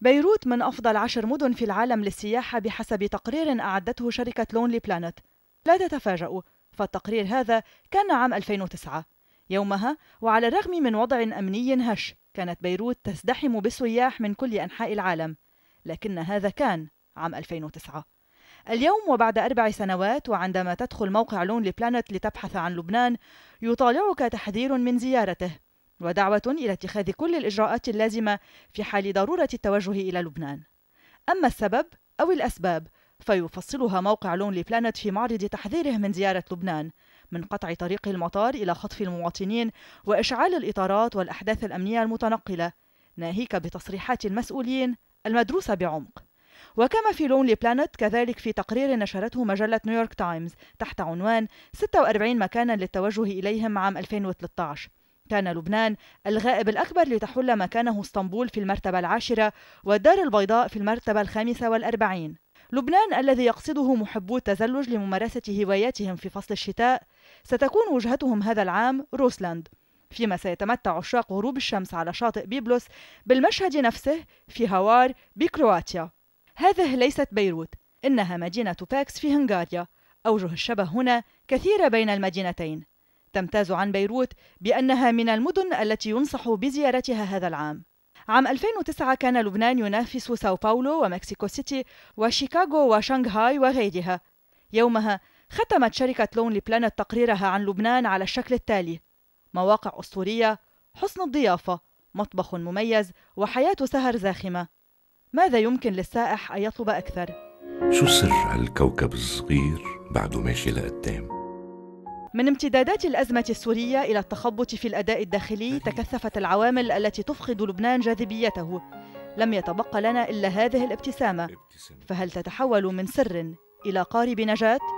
بيروت من أفضل عشر مدن في العالم للسياحة بحسب تقرير أعدته شركة لونلي بلانت لا تتفاجأوا فالتقرير هذا كان عام 2009 يومها وعلى الرغم من وضع أمني هش كانت بيروت تزدحم بالسياح من كل أنحاء العالم لكن هذا كان عام 2009 اليوم وبعد أربع سنوات وعندما تدخل موقع لونلي بلانت لتبحث عن لبنان يطالعك تحذير من زيارته ودعوة إلى اتخاذ كل الإجراءات اللازمة في حال ضرورة التوجه إلى لبنان. أما السبب أو الأسباب فيفصلها موقع لونلي بلانت في معرض تحذيره من زيارة لبنان من قطع طريق المطار إلى خطف المواطنين وإشعال الإطارات والأحداث الأمنية المتنقلة ناهيك بتصريحات المسؤولين المدروسة بعمق وكما في لونلي بلانت كذلك في تقرير نشرته مجلة نيويورك تايمز تحت عنوان 46 مكانا للتوجه إليهم عام 2013 كان لبنان الغائب الأكبر لتحل مكانه اسطنبول في المرتبة العاشرة والدار البيضاء في المرتبة الخامسة والأربعين لبنان الذي يقصده محبو التزلج لممارسة هواياتهم في فصل الشتاء ستكون وجهتهم هذا العام روسلاند فيما سيتمتع عشاق غروب الشمس على شاطئ بيبلوس بالمشهد نفسه في هوار بكرواتيا هذه ليست بيروت إنها مدينة باكس في هنغاريا أوجه الشبه هنا كثيرة بين المدينتين تمتاز عن بيروت بأنها من المدن التي ينصح بزيارتها هذا العام عام 2009 كان لبنان ينافس ساو باولو ومكسيكو سيتي وشيكاغو وشنغهاي وغيرها يومها ختمت شركة لونلي بلانت تقريرها عن لبنان على الشكل التالي مواقع أسطورية حسن الضيافة مطبخ مميز وحياة سهر زاخمة ماذا يمكن للسائح أن يطلب أكثر؟ شو سر هالكوكب الصغير بعده ماشي لقدام؟ من امتدادات الأزمة السورية إلى التخبط في الأداء الداخلي تكثفت العوامل التي تفقد لبنان جاذبيته لم يتبقى لنا إلا هذه الابتسامة فهل تتحول من سر إلى قارب نجاة؟